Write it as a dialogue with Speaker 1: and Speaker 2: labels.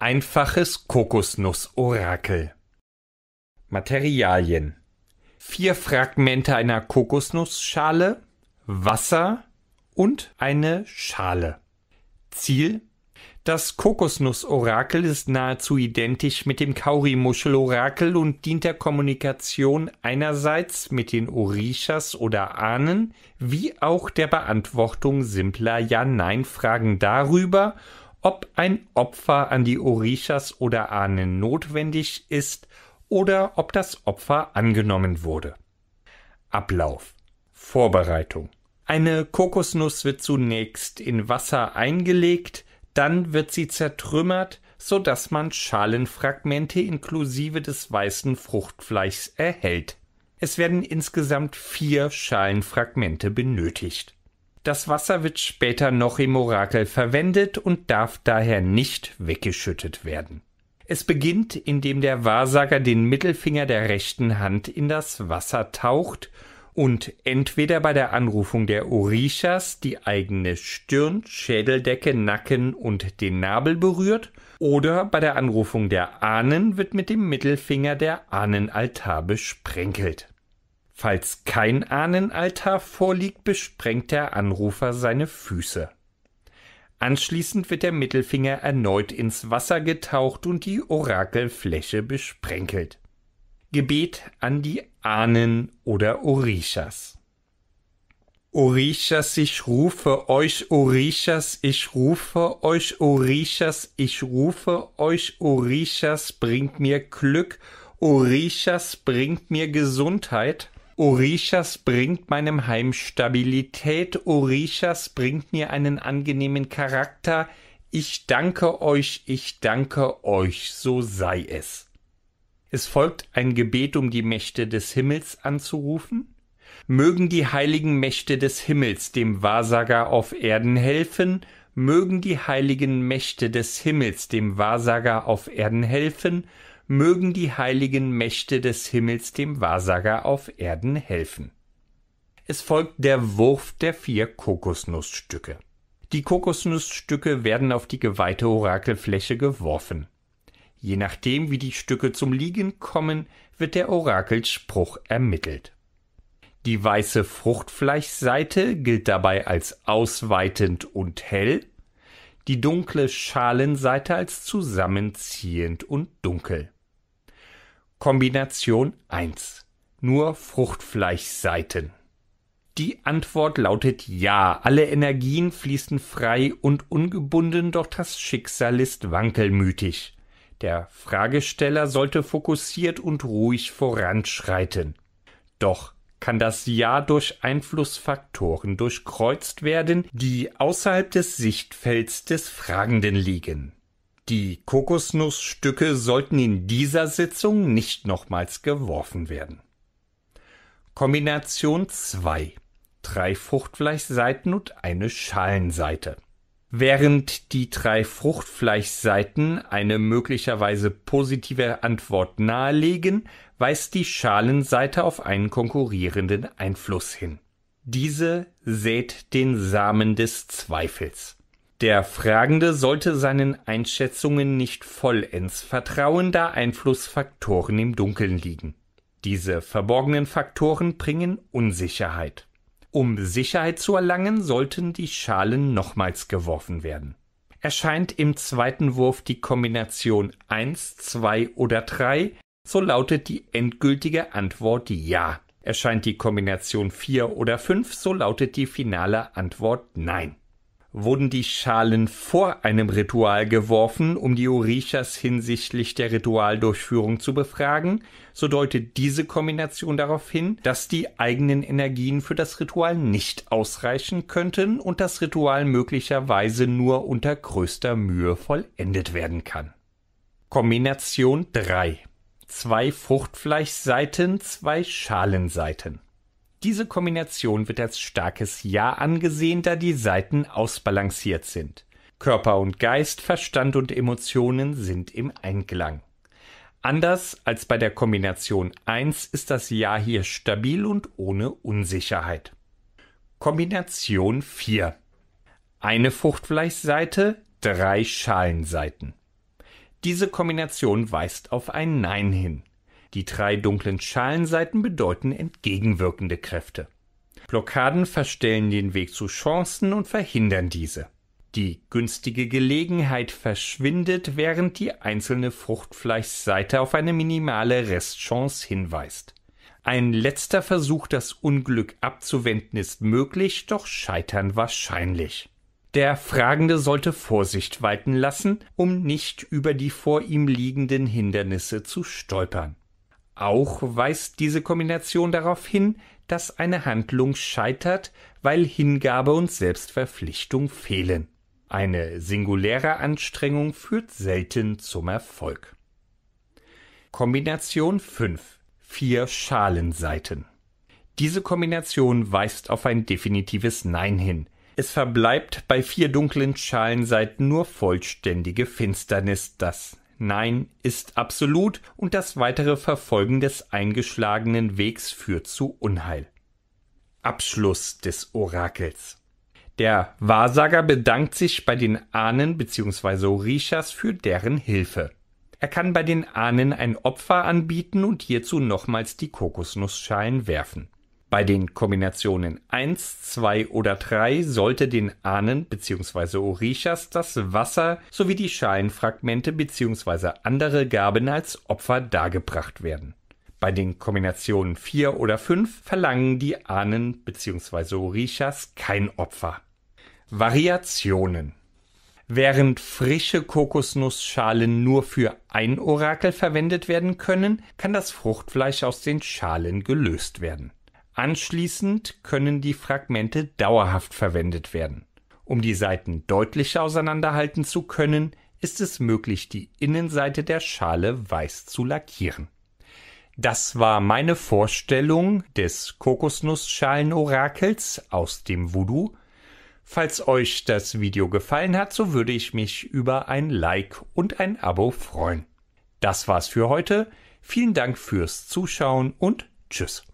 Speaker 1: Einfaches Kokosnuss-Orakel. Materialien: Vier Fragmente einer Kokosnussschale, Wasser und eine Schale. Ziel: Das Kokosnuss-Orakel ist nahezu identisch mit dem Kaurimuschel-Orakel und dient der Kommunikation einerseits mit den Orishas oder Ahnen, wie auch der Beantwortung simpler Ja-Nein-Fragen darüber, ob ein Opfer an die Orishas oder Ahnen notwendig ist oder ob das Opfer angenommen wurde. Ablauf Vorbereitung Eine Kokosnuss wird zunächst in Wasser eingelegt, dann wird sie zertrümmert, so dass man Schalenfragmente inklusive des weißen Fruchtfleischs erhält. Es werden insgesamt vier Schalenfragmente benötigt. Das Wasser wird später noch im Orakel verwendet und darf daher nicht weggeschüttet werden. Es beginnt, indem der Wahrsager den Mittelfinger der rechten Hand in das Wasser taucht und entweder bei der Anrufung der Orishas die eigene Stirn, Schädeldecke, Nacken und den Nabel berührt oder bei der Anrufung der Ahnen wird mit dem Mittelfinger der Ahnenaltar besprenkelt. Falls kein Ahnenaltar vorliegt, besprengt der Anrufer seine Füße. Anschließend wird der Mittelfinger erneut ins Wasser getaucht und die Orakelfläche besprenkelt. Gebet an die Ahnen oder Orishas. Orishas, ich rufe euch, Orishas, ich rufe euch, Orishas, ich rufe euch, Orishas, bringt mir Glück, Orishas, bringt mir Gesundheit. Orishas bringt meinem Heim Stabilität, Orishas bringt mir einen angenehmen Charakter. Ich danke euch, ich danke euch, so sei es. Es folgt ein Gebet, um die Mächte des Himmels anzurufen. Mögen die heiligen Mächte des Himmels dem Wahrsager auf Erden helfen, mögen die heiligen Mächte des Himmels dem Wahrsager auf Erden helfen, mögen die heiligen Mächte des Himmels dem Wahrsager auf Erden helfen. Es folgt der Wurf der vier Kokosnussstücke. Die Kokosnussstücke werden auf die geweihte Orakelfläche geworfen. Je nachdem, wie die Stücke zum Liegen kommen, wird der Orakelspruch ermittelt. Die weiße Fruchtfleischseite gilt dabei als ausweitend und hell, die dunkle Schalenseite als zusammenziehend und dunkel. Kombination 1. Nur Fruchtfleischseiten. Die Antwort lautet ja. Alle Energien fließen frei und ungebunden, doch das Schicksal ist wankelmütig. Der Fragesteller sollte fokussiert und ruhig voranschreiten. Doch kann das Ja durch Einflussfaktoren durchkreuzt werden, die außerhalb des Sichtfelds des Fragenden liegen. Die Kokosnussstücke sollten in dieser Sitzung nicht nochmals geworfen werden. Kombination 2. Drei Fruchtfleischseiten und eine Schalenseite. Während die drei Fruchtfleischseiten eine möglicherweise positive Antwort nahelegen, weist die Schalenseite auf einen konkurrierenden Einfluss hin. Diese sät den Samen des Zweifels. Der Fragende sollte seinen Einschätzungen nicht vollends vertrauen, da Einflussfaktoren im Dunkeln liegen. Diese verborgenen Faktoren bringen Unsicherheit. Um Sicherheit zu erlangen, sollten die Schalen nochmals geworfen werden. Erscheint im zweiten Wurf die Kombination 1, 2 oder 3, so lautet die endgültige Antwort Ja. Erscheint die Kombination 4 oder 5, so lautet die finale Antwort Nein wurden die Schalen vor einem Ritual geworfen, um die Orishas hinsichtlich der Ritualdurchführung zu befragen, so deutet diese Kombination darauf hin, dass die eigenen Energien für das Ritual nicht ausreichen könnten und das Ritual möglicherweise nur unter größter Mühe vollendet werden kann. Kombination 3 Zwei Fruchtfleischseiten, zwei Schalenseiten. Diese Kombination wird als starkes Ja angesehen, da die Seiten ausbalanciert sind. Körper und Geist, Verstand und Emotionen sind im Einklang. Anders als bei der Kombination 1 ist das Ja hier stabil und ohne Unsicherheit. Kombination 4. Eine Fruchtfleischseite, drei Schalenseiten. Diese Kombination weist auf ein Nein hin. Die drei dunklen Schalenseiten bedeuten entgegenwirkende Kräfte. Blockaden verstellen den Weg zu Chancen und verhindern diese. Die günstige Gelegenheit verschwindet, während die einzelne Fruchtfleischseite auf eine minimale Restchance hinweist. Ein letzter Versuch, das Unglück abzuwenden, ist möglich, doch scheitern wahrscheinlich. Der Fragende sollte Vorsicht walten lassen, um nicht über die vor ihm liegenden Hindernisse zu stolpern. Auch weist diese Kombination darauf hin, dass eine Handlung scheitert, weil Hingabe und Selbstverpflichtung fehlen. Eine singuläre Anstrengung führt selten zum Erfolg. Kombination 5. Vier Schalenseiten. Diese Kombination weist auf ein definitives Nein hin. Es verbleibt bei vier dunklen Schalenseiten nur vollständige Finsternis, das Nein ist absolut und das weitere Verfolgen des eingeschlagenen Wegs führt zu Unheil. Abschluss des Orakels. Der Wahrsager bedankt sich bei den Ahnen bzw. Orishas für deren Hilfe. Er kann bei den Ahnen ein Opfer anbieten und hierzu nochmals die Kokosnussschalen werfen. Bei den Kombinationen 1, 2 oder 3 sollte den Ahnen bzw. Orishas das Wasser sowie die Schalenfragmente bzw. andere Gaben als Opfer dargebracht werden. Bei den Kombinationen 4 oder 5 verlangen die Ahnen bzw. Orishas kein Opfer. Variationen Während frische Kokosnussschalen nur für ein Orakel verwendet werden können, kann das Fruchtfleisch aus den Schalen gelöst werden. Anschließend können die Fragmente dauerhaft verwendet werden. Um die Seiten deutlicher auseinanderhalten zu können, ist es möglich, die Innenseite der Schale weiß zu lackieren. Das war meine Vorstellung des Kokosnussschalen-Orakels aus dem Voodoo. Falls euch das Video gefallen hat, so würde ich mich über ein Like und ein Abo freuen. Das war's für heute. Vielen Dank fürs Zuschauen und Tschüss.